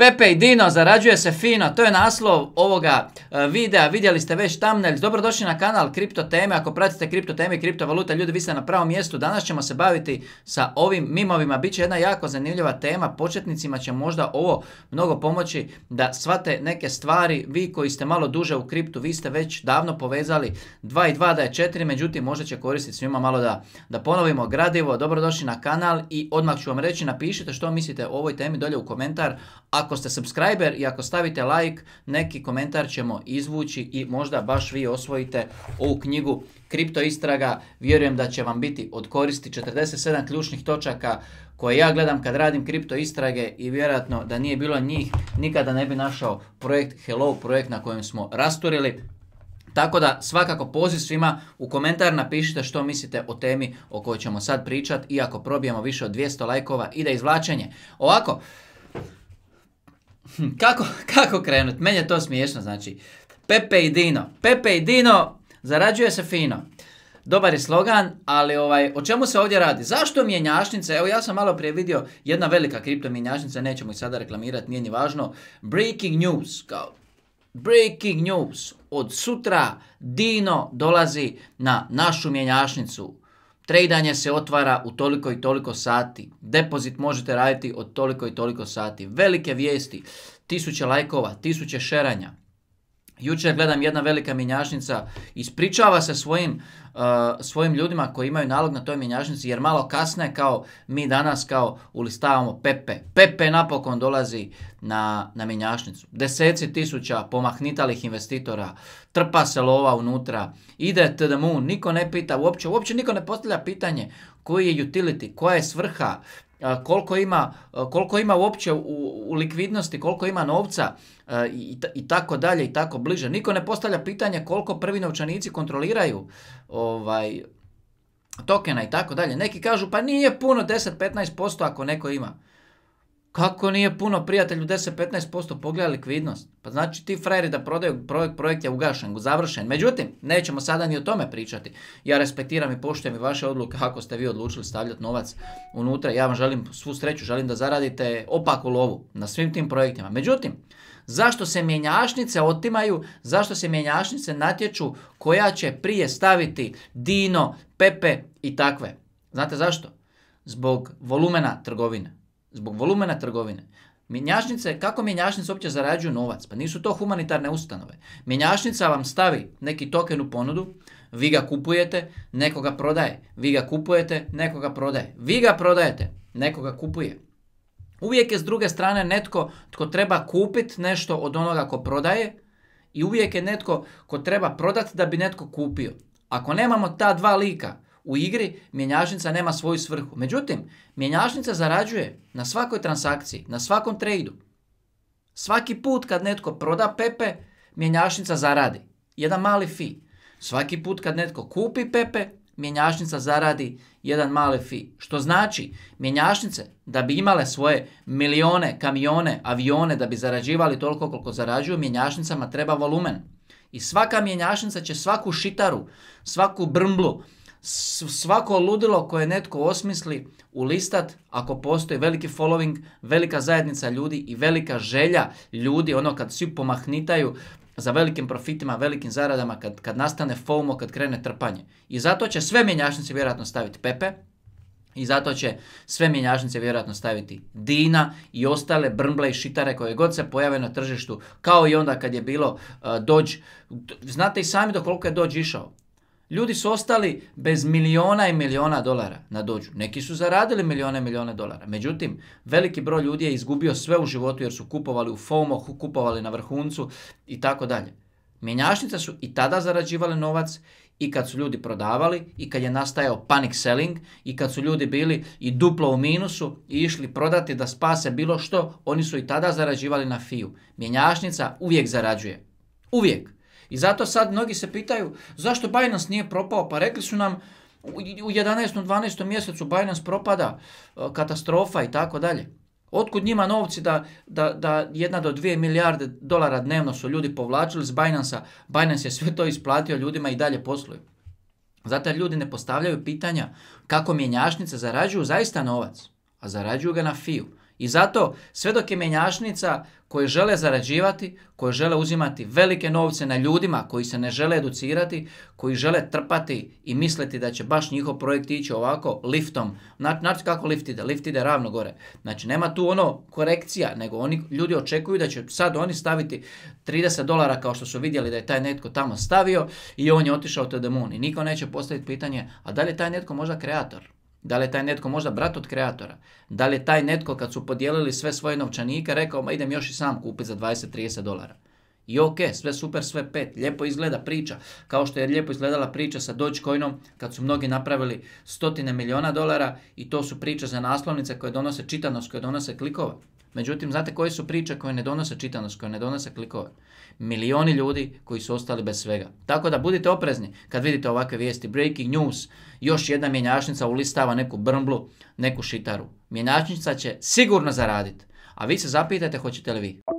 Pepe i Dino, zarađuje se fino, to je naslov ovoga e, videa, vidjeli ste već thumbnail, dobrodošli na kanal Kripto Teme, ako pratite Kripto Teme i kriptovalute, ljudi vi ste na pravom mjestu, danas ćemo se baviti sa ovim mimovima, bit će jedna jako zanimljiva tema, početnicima će možda ovo mnogo pomoći da shvate neke stvari, vi koji ste malo duže u kriptu, vi ste već davno povezali 2 i 2 da je 4, međutim možda će koristiti svima malo da, da ponovimo gradivo, dobrodošli na kanal i odmah ću vam reći, napišite što mislite o ovoj temi dolje u komentar, ako ako ste subscriber i ako stavite like, neki komentar ćemo izvući i možda baš vi osvojite ovu knjigu Kripto istraga. Vjerujem da će vam biti od koristi 47 ključnih točaka koje ja gledam kad radim kripto istrage i vjerojatno da nije bilo njih nikada ne bi našao projekt Hello, projekt na kojem smo rasturili. Tako da svakako poziv svima u komentar napišite što mislite o temi o kojoj ćemo sad pričati i ako probijemo više od 200 lajkova ide izvlačenje. Ovako, Hm, kako, kako krenut? Meni je to smiješno, znači. Pepe i Dino. Pepe i Dino, zarađuje se fino. Dobar je slogan, ali ovaj, o čemu se ovdje radi? Zašto mjenjašnice? Evo ja sam malo prije vidio jedna velika kripto mjenjačnica, nećemo ih sada reklamirati, nije ni važno. Breaking news, kao breaking news. Od sutra Dino dolazi na našu mjenjašnicu. Tradanje se otvara u toliko i toliko sati. Depozit možete raditi od toliko i toliko sati. Velike vijesti, tisuće lajkova, tisuće šeranja. Jučer gledam jedna velika mjenjačnica ispričava se svojim, uh, svojim ljudima koji imaju nalog na toj mjenjačnici jer malo kasne kao mi danas kao ulistavamo Pepe. Pepe napokon dolazi na, na mjenjačnicu. Deseci tisuća pomahnitalih investitora, trpa se lova unutra, ide tdmu, niko ne pita uopće, uopće niko ne postavlja pitanje koji je utility, koja je svrha, koliko ima, koliko ima uopće u, likvidnosti, koliko ima novca i, i tako dalje i tako bliže. Niko ne postavlja pitanje koliko prvi novčanici kontroliraju ovaj, tokena i tako dalje. Neki kažu pa nije puno 10-15% ako neko ima. Kako nije puno prijatelju 10-15% pogleda likvidnost? Pa znači ti frajeri da prodaju projekt, projekt je ugašen, završen. Međutim, nećemo sada ni o tome pričati. Ja respektiram i poštujem i vaše odluke ako ste vi odlučili stavljati novac unutra. Ja vam želim svu sreću, želim da zaradite opaku lovu na svim tim projektima. Međutim, zašto se mjenjašnice otimaju, zašto se mjenjašnice natječu koja će prije staviti Dino, Pepe i takve? Znate zašto? Zbog volumena trgovine zbog volumena trgovine. Mjenjačnice, kako mjenjačnice uopće zarađuju novac? Pa nisu to humanitarne ustanove. Mjenjačnica vam stavi neki token u ponudu, vi ga kupujete, nekoga prodaje. Vi ga kupujete, nekoga prodaje. Vi ga prodajete, nekoga kupuje. Uvijek je s druge strane netko tko treba kupiti nešto od onoga ko prodaje i uvijek je netko ko treba prodati da bi netko kupio. Ako nemamo ta dva lika, u igri mjenjačnica nema svoju svrhu. Međutim, mjenjačnica zarađuje na svakoj transakciji, na svakom tradu. Svaki put kad netko proda Pepe, mjenjačnica zaradi. Jedan mali fi. Svaki put kad netko kupi Pepe, mjenjačnica zaradi jedan mali fi. Što znači, mjenjačnice da bi imale svoje milione, kamione, avione, da bi zarađivali toliko koliko zarađuju, mjenjačnicama treba volumen. I svaka mjenjačnica će svaku šitaru, svaku brmblu, svako ludilo koje netko osmisli u listat ako postoji veliki following, velika zajednica ljudi i velika želja ljudi, ono kad svi pomahnitaju za velikim profitima, velikim zaradama, kad, kad nastane FOMO, kad krene trpanje. I zato će sve mjenjačnice vjerojatno staviti Pepe, i zato će sve mjenjačnice vjerojatno staviti Dina i ostale brmble i šitare koje god se pojave na tržištu, kao i onda kad je bilo uh, Znate i sami do koliko je Dođ išao. Ljudi su ostali bez miliona i miliona dolara na dođu. Neki su zaradili milione i milione dolara. Međutim, veliki broj ljudi je izgubio sve u životu jer su kupovali u FOMO, kupovali na vrhuncu i tako dalje. Mjenjačnice su i tada zarađivali novac i kad su ljudi prodavali i kad je nastajao panic selling i kad su ljudi bili i duplo u minusu i išli prodati da spase bilo što, oni su i tada zarađivali na fiju. Mjenjašnica uvijek zarađuje. Uvijek. I zato sad mnogi se pitaju zašto Binance nije propao, pa rekli su nam u 11. 12. mjesecu Binance propada, e, katastrofa i tako dalje. Otkud njima novci da, da, da jedna do dvije milijarde dolara dnevno su ljudi povlačili s Binance-a, Binance je sve to isplatio ljudima i dalje posluju. Zato ljudi ne postavljaju pitanja kako mjenjačnice zarađuju zaista novac, a zarađuju ga na fiju. I zato sve dok je mjenjačnica koje žele zarađivati, koje žele uzimati velike novce na ljudima koji se ne žele educirati, koji žele trpati i misliti da će baš njihov projekt ići ovako liftom. Znate znači kako lift ide? Lift ide ravno gore. Znači nema tu ono korekcija, nego oni ljudi očekuju da će sad oni staviti 30 dolara kao što su vidjeli da je taj netko tamo stavio i on je otišao te i Niko neće postaviti pitanje, a da li je taj netko možda kreator? Da li je taj netko možda brat od kreatora? Da li je taj netko kad su podijelili sve svoje novčanike rekao ma idem još i sam kupiti za 20-30 dolara? I ok, sve super, sve pet, lijepo izgleda priča, kao što je lijepo izgledala priča sa Dogecoinom kad su mnogi napravili stotine milijuna dolara i to su priče za naslovnice koje donose čitanost, koje donose klikova. Međutim, znate koje su priče koje ne donose čitanost, koje ne donose klikove? Milioni ljudi koji su ostali bez svega. Tako da budite oprezni kad vidite ovakve vijesti. Breaking news, još jedna mjenjačnica ulistava neku brmblu, neku šitaru. Mjenjačnica će sigurno zaraditi, a vi se zapitajte hoćete li vi.